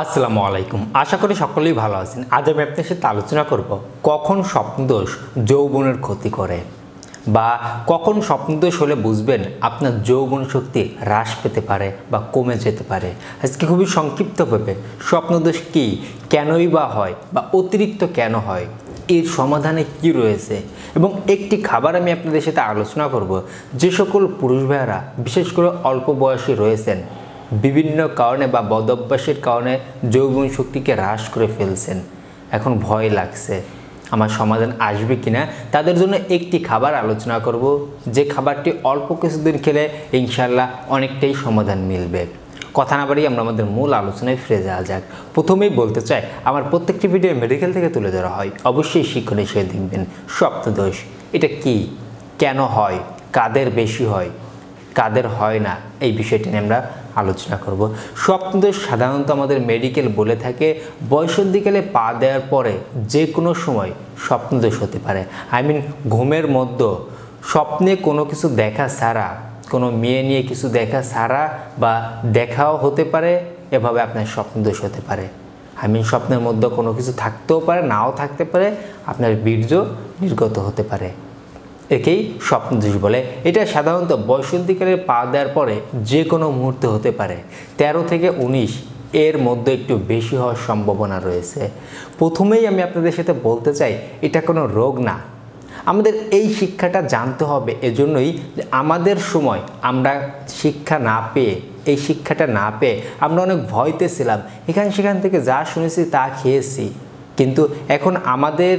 আসসালামু আলাইকুম আশা করি সকলেই ভালো আছেন আজ আমি আপনার সাথে আলোচনা করব কখন স্বপ্নদোষ যৌবনের ক্ষতি করে বা কখন স্বপ্নদোষ হলে বুঝবেন আপনার যৌবন শক্তি হ্রাস পেতে পারে বা কমে যেতে পারে আজকে খুবই সংক্ষিপ্তভাবে স্বপ্নদোষ কী কেনই বা হয় বা অতিরিক্ত কেন হয় এর সমাধানে কি রয়েছে এবং একটি খাবার আমি আপনাদের সাথে আলোচনা করব যে সকল পুরুষ ভাইয়ারা বিশেষ করে অল্প বয়সে রয়েছেন বিভিন্ন কারণে বা বদভ্যাসের কারণে যৌবন শক্তিকে হ্রাস করে ফেলছেন এখন ভয় লাগছে আমার সমাধান আসবে কি না তাদের জন্য একটি খাবার আলোচনা করব যে খাবারটি অল্প কিছুদিন খেলে ইনশাল্লাহ অনেকটাই সমাধান মিলবে কথা না বাড়িয়ে আমরা আমাদের মূল আলোচনায় ফিরে যাওয়া যাক প্রথমেই বলতে চাই আমার প্রত্যেকটি ভিডিও মেডিকেল থেকে তুলে ধরা হয় অবশ্যই শিক্ষণ হিসেবে দেখবেন সপ্তদোষ এটা কি কেন হয় কাদের বেশি হয় কাদের হয় না এই বিষয়টি নিয়ে আমরা আলোচনা করব স্বপ্নদোষ সাধারণত আমাদের মেডিকেল বলে থাকে বয়সন্ধিকালে পা দেওয়ার পরে যে কোনো সময় স্বপ্নদোষ হতে পারে আই মিন ঘুমের মধ্যে স্বপ্নে কোনো কিছু দেখা ছাড়া কোনো মেয়ে নিয়ে কিছু দেখা ছাড়া বা দেখাও হতে পারে এভাবে আপনার স্বপ্নদোষ হতে পারে আই মিন স্বপ্নের মধ্যে কোনো কিছু থাকতেও পারে নাও থাকতে পারে আপনার বীর্য নির্গত হতে পারে একেই স্বপ্নদোষ বলে এটা সাধারণত বয়সন্তিকালে পা দেওয়ার পরে যে কোনো মুহূর্তে হতে পারে ১৩ থেকে ১৯ এর মধ্যে একটু বেশি হওয়ার সম্ভাবনা রয়েছে প্রথমেই আমি আপনাদের সাথে বলতে চাই এটা কোনো রোগ না আমাদের এই শিক্ষাটা জানতে হবে এজন্যই যে আমাদের সময় আমরা শিক্ষা না পেয়ে এই শিক্ষাটা না পেয়ে আমরা অনেক ভয়তেছিলাম এখান সেখান থেকে যা শুনেছি তা খেয়েছি কিন্তু এখন আমাদের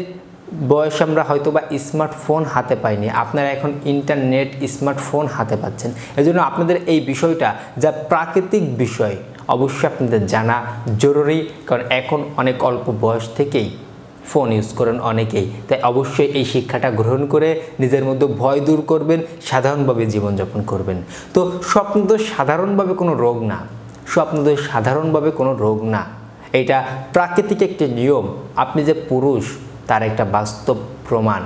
বয়সে আমরা হয়তো বা স্মার্টফোন হাতে পাইনি আপনারা এখন ইন্টারনেট স্মার্টফোন হাতে পাচ্ছেন এজন্য আপনাদের এই বিষয়টা যা প্রাকৃতিক বিষয় অবশ্যই আপনাদের জানা জরুরি কারণ এখন অনেক অল্প বয়স থেকেই ফোন ইউজ করেন অনেকেই তাই অবশ্যই এই শিক্ষাটা গ্রহণ করে নিজের মধ্যে ভয় দূর করবেন সাধারণভাবে জীবনযাপন করবেন তো স্বপ্ন তো সাধারণভাবে কোনো রোগ না স্বপ্ন তো সাধারণভাবে কোনো রোগ না এটা প্রাকৃতিক একটি নিয়ম আপনি যে পুরুষ তার একটা বাস্তব প্রমাণ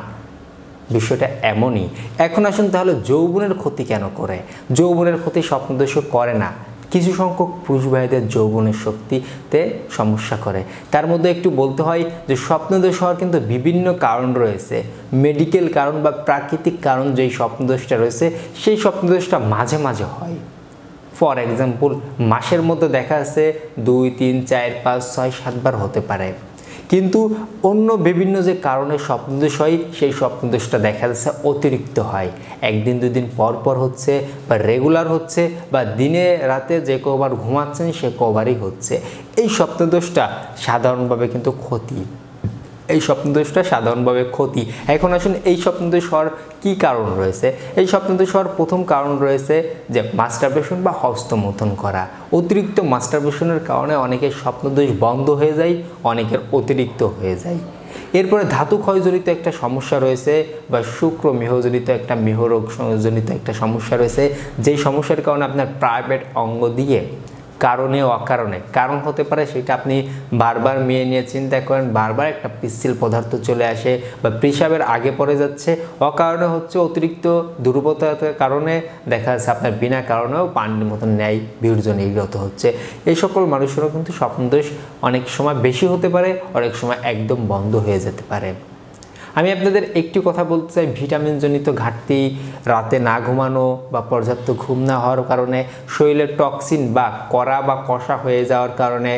বিষয়টা এমনই এখন আসুন তাহলে যৌবনের ক্ষতি কেন করে যৌবনের ক্ষতি স্বপ্নদোষ করে না কিছু সংখ্যক পুরুষ ভাইদের যৌবনের শক্তিতে সমস্যা করে তার মধ্যে একটু বলতে হয় যে স্বপ্নদোষ হওয়ার কিন্তু বিভিন্ন কারণ রয়েছে মেডিকেল কারণ বা প্রাকৃতিক কারণ যেই স্বপ্নদোষটা রয়েছে সেই স্বপ্নদোষটা মাঝে মাঝে হয় ফর এক্সাম্পল মাসের মধ্যে দেখা আছে দুই তিন চার পাঁচ ছয় সাতবার হতে পারে কিন্তু অন্য বিভিন্ন যে কারণে স্বপ্নদোষ হয় সেই স্বপ্নদোষটা দেখা যাচ্ছে অতিরিক্ত হয় একদিন দুদিন পর পর হচ্ছে বা রেগুলার হচ্ছে বা দিনে রাতে যে কবার ঘুমাচ্ছেন সে কবারই হচ্ছে এই স্বপ্নদোষটা সাধারণভাবে কিন্তু ক্ষতি এই স্বপ্নদোষটা সাধারণভাবে ক্ষতি এখন আসুন এই স্বপ্নদোষ হওয়ার কী কারণ রয়েছে এই স্বপ্নদোষ হওয়ার প্রথম কারণ রয়েছে যে মাস্টারবেশন বা হস্তমথন করা অতিরিক্ত মাস্টারবেশনের কারণে অনেকের স্বপ্নদোষ বন্ধ হয়ে যায় অনেকের অতিরিক্ত হয়ে যায় এরপরে ধাতু ক্ষয়জনিত একটা সমস্যা রয়েছে বা শুক্র মেহজনিত একটা মেহরোগজনিত একটা সমস্যা রয়েছে যেই সমস্যার কারণে আপনার প্রাইভেট অঙ্গ দিয়ে কারণে অকারণে কারণ হতে পারে সেটা আপনি বারবার মেয়ে নিয়ে চিন্তা করেন বারবার একটা পিচ্ছিল পদার্থ চলে আসে বা পেশাবের আগে পড়ে যাচ্ছে অকারণে হচ্ছে অতিরিক্ত দুর্বলতার কারণে দেখা যাচ্ছে আপনার বিনা কারণেও পানির মতন ন্যায় বিউর্জন নির্গত হচ্ছে এই সকল মানুষেরও কিন্তু স্বপ্নদোষ অনেক সময় বেশি হতে পারে অনেক সময় একদম বন্ধ হয়ে যেতে পারে আমি আপনাদের একটি কথা বলতে চাই ভিটামিনজনিত ঘাটতি রাতে না ঘুমানো বা পর্যাপ্ত ঘুম না হওয়ার কারণে শরীরে টক্সিন বা করা বা কষা হয়ে যাওয়ার কারণে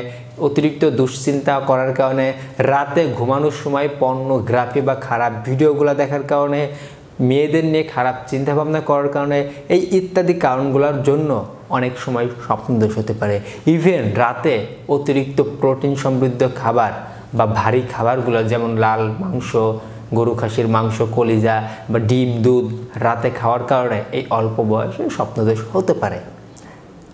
অতিরিক্ত দুশ্চিন্তা করার কারণে রাতে ঘুমানোর সময় পর্নোগ্রাফি বা খারাপ ভিডিওগুলো দেখার কারণে মেয়েদের নিয়ে খারাপ চিন্তাভাবনা করার কারণে এই ইত্যাদি কারণগুলোর জন্য অনেক সময় স্বপ্নদোষ হতে পারে ইভেন রাতে অতিরিক্ত প্রোটিন সমৃদ্ধ খাবার বা ভারী খাবারগুলো যেমন লাল মাংস গরু খাসির মাংস কলিজা বা ডিম দুধ রাতে খাওয়ার কারণে এই অল্প বয়সে স্বপ্নদোষ হতে পারে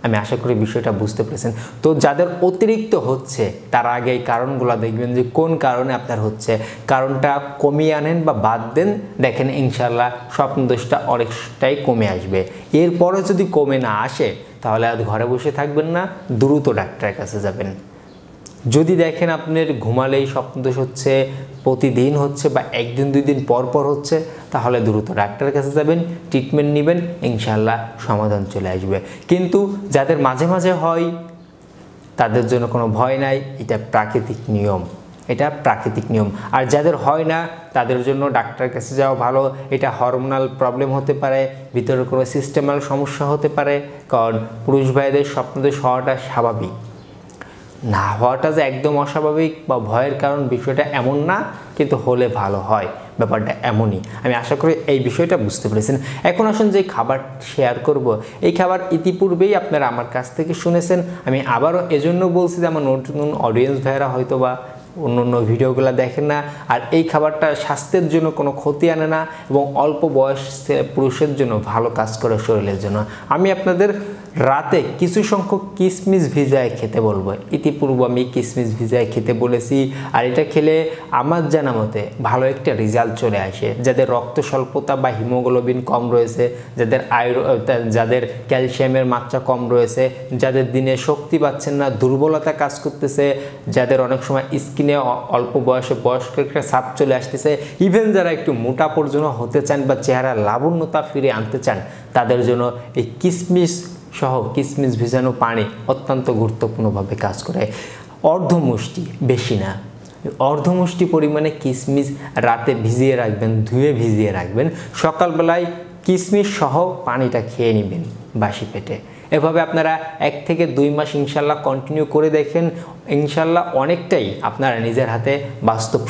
আমি আশা করি বিষয়টা বুঝতে পেরেছেন তো যাদের অতিরিক্ত হচ্ছে তার আগে এই কারণগুলো দেখবেন যে কোন কারণে আপনার হচ্ছে কারণটা কমিয়ে আনেন বা বাদ দেন দেখেন ইনশাল্লাহ স্বপ্নদোষটা অনেকটাই কমে আসবে এরপরে যদি কমে না আসে তাহলে আর ঘরে বসে থাকবেন না দ্রুত ডাক্তারের কাছে যাবেন যদি দেখেন আপনার ঘুমালেই স্বপ্নদোষ হচ্ছে প্রতিদিন হচ্ছে বা একদিন দুই দিন পর পর হচ্ছে তাহলে দ্রুত ডাক্তারের কাছে যাবেন ট্রিটমেন্ট নেবেন ইনশাল্লাহ সমাধান চলে আসবে কিন্তু যাদের মাঝে মাঝে হয় তাদের জন্য কোনো ভয় নাই এটা প্রাকৃতিক নিয়ম এটা প্রাকৃতিক নিয়ম আর যাদের হয় না তাদের জন্য ডাক্তারের কাছে যাওয়া ভালো এটা হরমোনাল প্রবলেম হতে পারে ভিতরে কোনো সিস্টেমাল সমস্যা হতে পারে কারণ পুরুষ ভাইদের স্বপ্নদের হওয়াটা স্বাভাবিক না হওয়াটা যে একদম অস্বাভাবিক বা ভয়ের কারণ বিষয়টা এমন না কিন্তু হলে ভালো হয় ব্যাপারটা এমনই আমি আশা করি এই বিষয়টা বুঝতে পেরেছেন এখন আসুন যে খাবার শেয়ার করব এই খাবার ইতিপূর্বেই আপনারা আমার কাছ থেকে শুনেছেন আমি আবারও এজন্য বলছি যে আমার নতুন অডিয়েন্স ভাইয়েরা হয়তো বা অন্য অন্য ভিডিওগুলো দেখেন না আর এই খাবারটা স্বাস্থ্যের জন্য কোনো ক্ষতি আনে না এবং অল্প বয়স পুরুষের জন্য ভালো কাজ করে শরীরের জন্য আমি আপনাদের রাতে কিছু সংখ্যক কিসমিস ভিজায় খেতে বলবো ইতিপূর্বে আমি কিসমিস ভিজায় খেতে বলেছি আর এটা খেলে আমার জানা মতে ভালো একটা রেজাল্ট চলে আসে যাদের রক্ত স্বল্পতা বা হিমোগ্লোবিন কম রয়েছে যাদের আয়ুর যাদের ক্যালসিয়ামের মাত্রা কম রয়েছে যাদের দিনে শক্তি পাচ্ছেন না দুর্বলতা কাজ করতেছে যাদের অনেক সময় স্কিন দিনে অল্প বয়সে বয়স্ক একটা সাপ চলে আসতেছে ইভেন যারা একটু মোটা পর্যন্ত হতে চান বা চেহারা লাবণ্যতা ফিরে আনতে চান তাদের জন্য এই কিসমিস সহ কিসমিস ভিজানো পানি অত্যন্ত গুরুত্বপূর্ণভাবে কাজ করে অর্ধমুষ্টি বেশি না অর্ধমুষ্টি পরিমাণে কিসমিস রাতে ভিজিয়ে রাখবেন ধুয়ে ভিজিয়ে রাখবেন সকালবেলায় কিসমিস সহ পানিটা খেয়ে নেবেন বাসি পেটে এভাবে আপনারা এক থেকে দুই মাস ইনশাল্লাহ কন্টিনিউ করে দেখেন ইনশাল্লাহ অনেকটাই আপনারা নিজের হাতে বাস্তব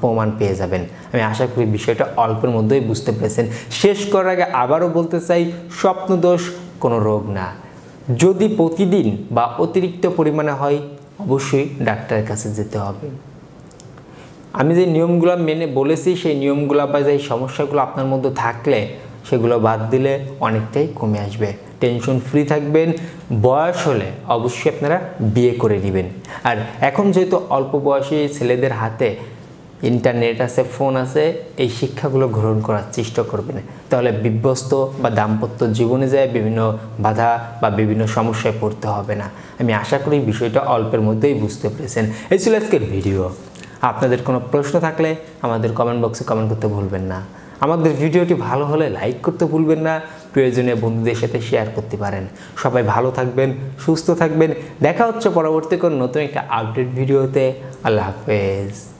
প্রমাণ পেয়ে যাবেন আমি আশা করি বিষয়টা অল্পের মধ্যেই বুঝতে পেরেছেন শেষ করার আগে আবারও বলতে চাই স্বপ্নদোষ কোনো রোগ না যদি প্রতিদিন বা অতিরিক্ত পরিমাণে হয় অবশ্যই ডাক্তারের কাছে যেতে হবে আমি যে নিয়মগুলো মেনে বলেছি সেই নিয়মগুলো বা যে সমস্যাগুলো আপনার মধ্যে থাকলে সেগুলো বাদ দিলে অনেকটাই কমে আসবে টেনশন ফ্রি থাকবেন বয়স হলে অবশ্যই আপনারা বিয়ে করে নেবেন আর এখন যেহেতু অল্প বয়সী ছেলেদের হাতে ইন্টারনেট আছে ফোন আছে এই শিক্ষাগুলো গ্রহণ করার চেষ্টা করবেন তাহলে বিভ্যস্ত বা দাম্পত্য জীবনে যায় বিভিন্ন বাধা বা বিভিন্ন সমস্যায় পড়তে হবে না আমি আশা করি বিষয়টা অল্পের মধ্যেই বুঝতে পেরেছেন এই ছিল আজকের ভিডিও আপনাদের কোনো প্রশ্ন থাকলে আমাদের কমেন্ট বক্সে কমেন্ট করতে ভুলবেন না আমাদের ভিডিওটি ভালো হলে লাইক করতে ভুলবেন না প্রয়োজনে বন্ধুদের সাথে শেয়ার করতে পারেন সবাই ভালো থাকবেন সুস্থ থাকবেন দেখা হচ্ছে পরবর্তী কোনো নতুন একটা আপডেট ভিডিওতে আল্লাহ হাফেজ